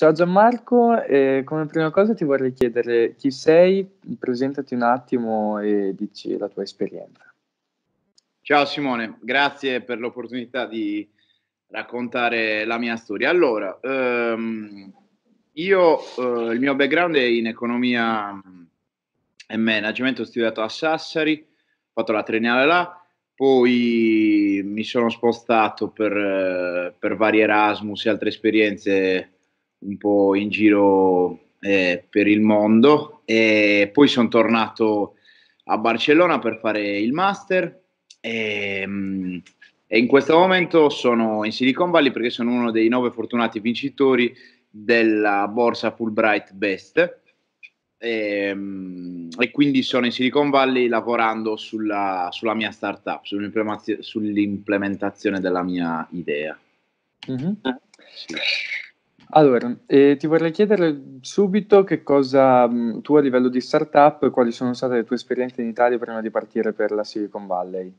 Ciao Gianmarco, eh, come prima cosa ti vorrei chiedere chi sei, presentati un attimo e dici la tua esperienza. Ciao Simone, grazie per l'opportunità di raccontare la mia storia. Allora, ehm, io eh, il mio background è in economia e management, ho studiato a Sassari, ho fatto la triennale là, poi mi sono spostato per, eh, per vari Erasmus e altre esperienze un po' in giro eh, per il mondo e poi sono tornato a Barcellona per fare il master e, ehm, e, in questo momento sono in Silicon Valley perché sono uno dei nove fortunati vincitori della borsa Fulbright Best e, ehm, e quindi sono in Silicon Valley lavorando sulla, sulla mia startup, sull'implementazione della mia idea. Mm-hmm. Sì. Allora, eh, ti vorrei chiedere subito che cosa mh, mm, tu a livello di startup, quali sono state le tue esperienze in Italia prima di partire per la Silicon Valley?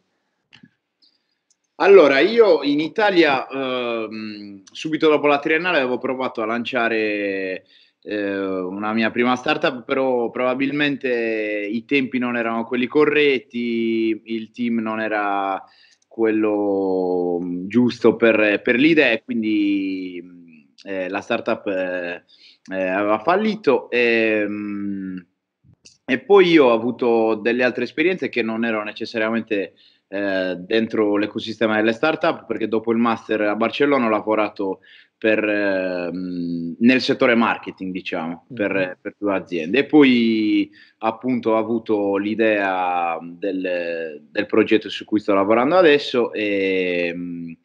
Allora, io in Italia, ehm, subito dopo la triennale, avevo provato a lanciare eh, una mia prima startup, però probabilmente i tempi non erano quelli corretti, il team non era quello mm, giusto per, per l'idea, quindi mm, eh, la startup eh, eh aveva fallito e, ehm, mh, e, poi io ho avuto delle altre esperienze che non erano necessariamente eh, dentro l'ecosistema delle startup perché dopo il master a Barcellona ho lavorato per, ehm, nel settore marketing, diciamo, mm-hmm. per, mhm. per, due aziende. E poi appunto ho avuto l'idea del, del progetto su cui sto lavorando adesso e, ehm,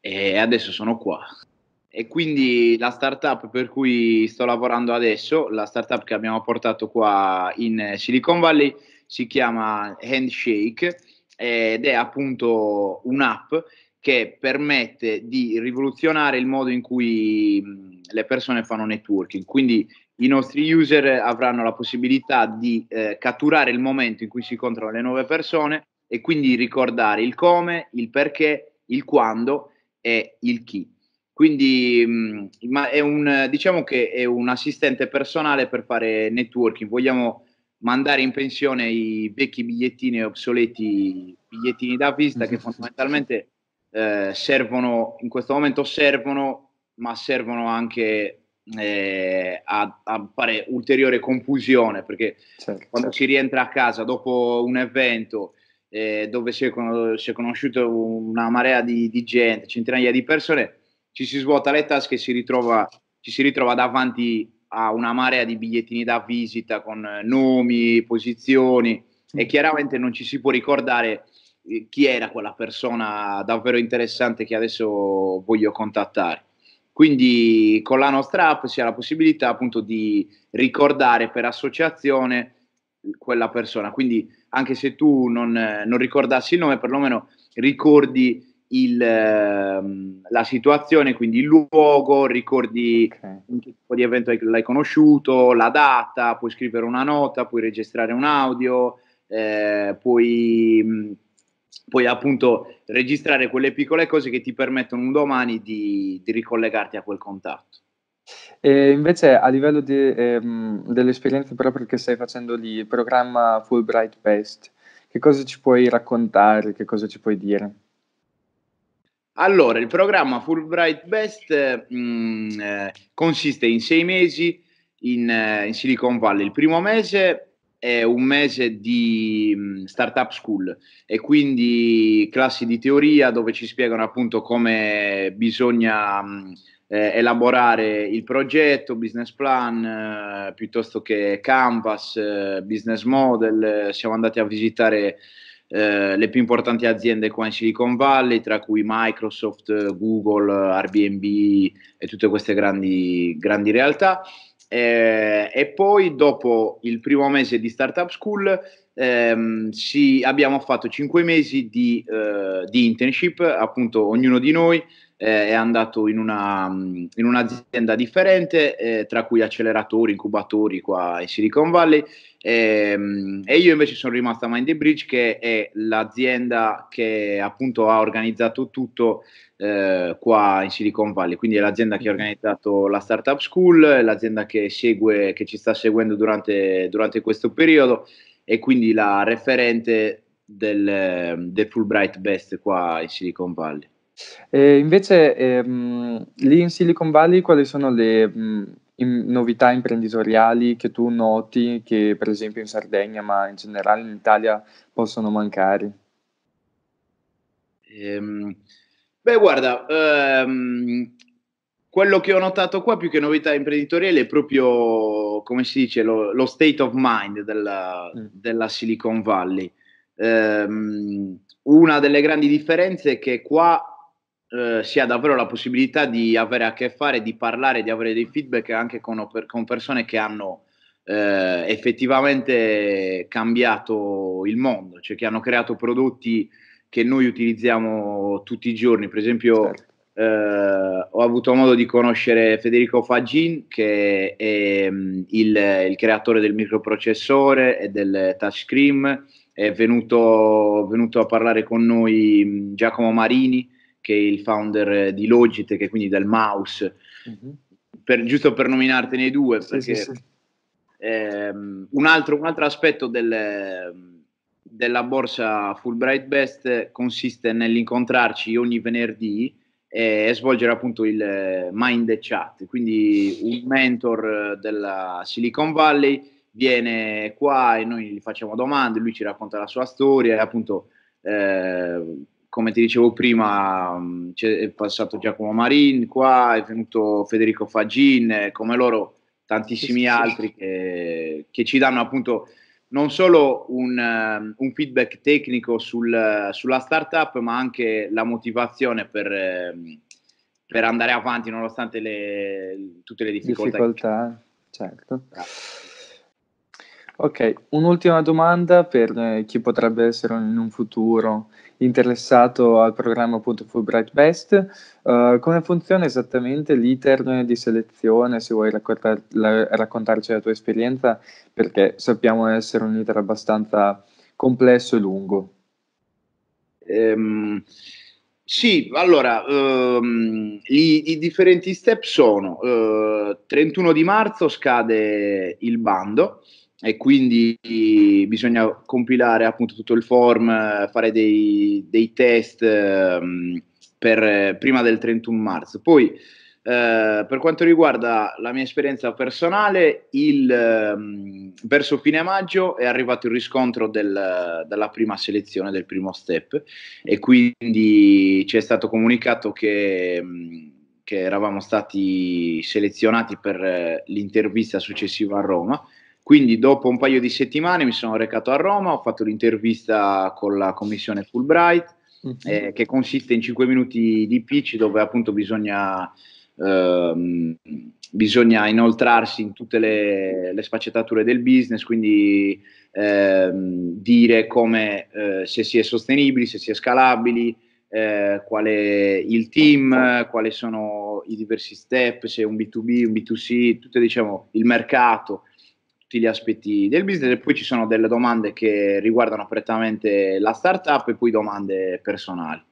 e adesso sono qua. E quindi la startup per cui sto lavorando adesso, la startup che abbiamo portato qua in eh, Silicon Valley, si chiama Handshake ed è appunto un'app che permette di rivoluzionare il modo in cui mm, le persone fanno networking. Quindi i nostri user avranno la possibilità di eh, catturare il momento in cui si incontrano le nuove persone e quindi ricordare il come, il perché, il quando e il chi. Quindi mhmm, è un, diciamo che è un assistente personale per fare networking. Vogliamo mandare in pensione i vecchi bigliettini obsoleti, bigliettini da vista che mhm. fondamentalmente eh, servono, in questo momento servono, ma servono anche eh, a, a, fare ulteriore confusione perché certo, quando certo. si rientra a casa dopo un evento eh, dove si è, con- si è, conosciuta una marea di, di gente, centinaia di persone, ci si svuota le tasche e si ritrova, ci si ritrova davanti a una marea di bigliettini da visita con eh, nomi, posizioni e chiaramente non ci si può ricordare eh, chi era quella persona davvero interessante che adesso voglio contattare. Quindi con la nostra app si ha la possibilità appunto di ricordare per associazione eh, quella persona. Quindi anche se tu non, non ricordassi il nome, perlomeno ricordi il, ehm, la situazione, quindi il luogo, ricordi okay. in che tipo di evento l'hai conosciuto, la data, puoi scrivere una nota, puoi registrare un audio, eh, puoi, mm, puoi, appunto registrare quelle piccole cose che ti permettono un domani di, di ricollegarti a quel contatto. E invece a livello di, ehm, dell'esperienza proprio che stai facendo lì, programma Fulbright Best, che cosa ci puoi raccontare, che cosa ci puoi dire? Allora, il programma Fulbright Best mh, mm, eh, consiste in sei mesi in, eh, in, Silicon Valley. Il primo mese è un mese di mh, mm, startup school e quindi classi di teoria dove ci spiegano appunto come bisogna mh, mm, eh, elaborare il progetto, business plan, eh, piuttosto che canvas, eh, business model. Siamo andati a visitare eh, le più importanti aziende qua in Silicon Valley, tra cui Microsoft, Google, Airbnb e tutte queste grandi, grandi realtà. Eh, e poi dopo il primo mese di Startup School ehm, si, abbiamo fatto cinque mesi di, eh, di, internship, appunto ognuno di noi eh, è andato in, una, in un'azienda differente, eh, tra cui acceleratori, incubatori qua in Silicon Valley, ehm, e io invece sono rimasto a Mind Bridge che è l'azienda che appunto ha organizzato tutto eh, qua in Silicon Valley, quindi è l'azienda che ha mm-hmm. organizzato la Startup School, l'azienda che, segue, che ci sta seguendo durante, durante questo periodo e quindi la referente del, ehm, del Fulbright Best qua in Silicon Valley. E invece ehm, lì in Silicon Valley quali sono le mh, in, novità imprenditoriali che tu noti che per esempio in Sardegna ma in generale in Italia possono mancare? Ehm, beh guarda, ehm, quello che ho notato qua più che novità imprenditoriale è proprio, come si dice, lo, lo state of mind della, mm. della Silicon Valley. Um, una delle grandi differenze è che qua eh, si ha davvero la possibilità di avere a che fare, di parlare, di avere dei feedback anche con, con persone che hanno eh, effettivamente cambiato il mondo, cioè che hanno creato prodotti che noi utilizziamo tutti i giorni. Per esempio, certo eh, ho avuto modo di conoscere Federico Fagin, che è mh, mm, il, il, creatore del microprocessore e del touchscreen. È venuto, venuto a parlare con noi mh, mm, Giacomo Marini, che è il founder di Logitech, e quindi del mouse. Mm-hmm. Per, giusto per nominartene i due, sì, perché sì, sì. Ehm, un, altro, un, altro, aspetto del della borsa Fulbright Best consiste nell'incontrarci ogni venerdì e svolgere appunto il eh, Mind the Chat, quindi un mentor eh, della Silicon Valley viene qua e noi gli facciamo domande, lui ci racconta la sua storia e appunto eh, come ti dicevo prima è passato Giacomo Marin qua, è venuto Federico Fagin, eh, come loro tantissimi altri che, che ci danno appunto non solo un, ehm, un feedback tecnico sul, sulla startup, ma anche la motivazione per, ehm, per andare avanti nonostante le, tutte le difficoltà. Difficoltà, certo. Ok, un'ultima domanda per eh, chi potrebbe essere in un futuro interessato al programma appunto Fulbright Best, uh, eh, come funziona esattamente l'iter di selezione, se vuoi raccontar- la- raccontarci la tua esperienza, perché sappiamo essere un iter abbastanza complesso e lungo. Um, sì, allora, um, i, i, differenti step sono, uh, eh, 31 di marzo scade il bando, e quindi bisogna compilare appunto tutto il form, fare dei, dei test um, per, prima del 31 marzo. Poi eh, per quanto riguarda la mia esperienza personale, il, um, verso fine maggio è arrivato il riscontro del, della prima selezione, del primo step e quindi ci è stato comunicato che... Um, che eravamo stati selezionati per eh, l'intervista successiva a Roma quindi dopo un paio di settimane mi sono recato a Roma, ho fatto l'intervista con la commissione Fulbright, mm-hmm. eh, che consiste in 5 minuti di pitch dove appunto bisogna, ehm, bisogna inoltrarsi in tutte le, le, sfaccettature del business, quindi ehm, dire come, eh, se si è sostenibili, se si è scalabili, eh, qual è il team, quali sono i diversi step, se è un B2B, un B2C, tutto diciamo il mercato tutti gli aspetti del business e poi ci sono delle domande che riguardano prettamente la startup e poi domande personali.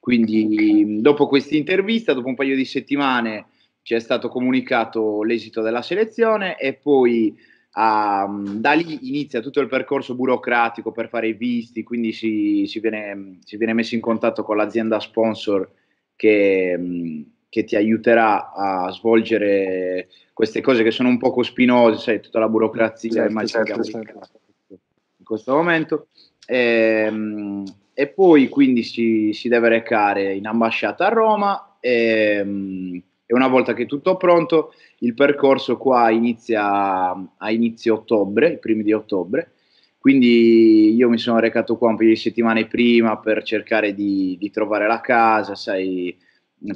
Quindi dopo questa intervista, dopo un paio di settimane, ci è stato comunicato l'esito della selezione e poi um, da lì inizia tutto il percorso burocratico per fare i visti, quindi si, si, viene, si viene, messo in contatto con l'azienda sponsor che... Um, che ti aiuterà a svolgere queste cose che sono un poco spinose, sai, tutta la burocrazia certo, certo, certo. in questo momento. E, ehm, e poi quindi si, si, deve recare in ambasciata a Roma e, ehm, e, una volta che tutto è pronto il percorso qua inizia a inizio ottobre, i primi di ottobre, quindi io mi sono recato qua un paio di settimane prima per cercare di, di trovare la casa, sai,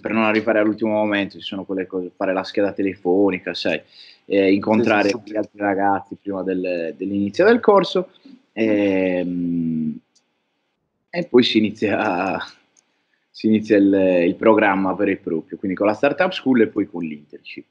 per non arrivare all'ultimo momento, ci sono quelle cose, fare la scheda telefonica, sai, eh, incontrare gli altri ragazzi prima del, dell'inizio del corso e, ehm, e poi si inizia, si inizia il, il, programma vero e proprio, quindi con la startup school e poi con l'internship.